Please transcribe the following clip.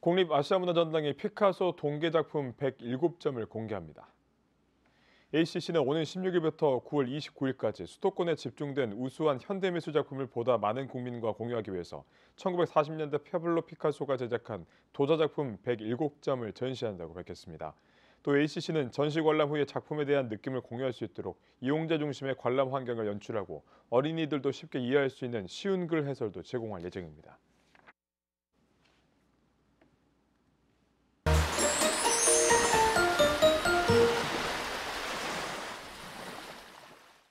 공립 아시아문화전당이 피카소 동계 작품 107점을 공개합니다. ACC는 오는 16일부터 9월 29일까지 수도권에 집중된 우수한 현대미술 작품을 보다 많은 국민과 공유하기 위해서 1940년대 페블로 피카소가 제작한 도자작품 107점을 전시한다고 밝혔습니다. 또 ACC는 전시 관람 후에 작품에 대한 느낌을 공유할 수 있도록 이용자 중심의 관람 환경을 연출하고 어린이들도 쉽게 이해할 수 있는 쉬운 글 해설도 제공할 예정입니다.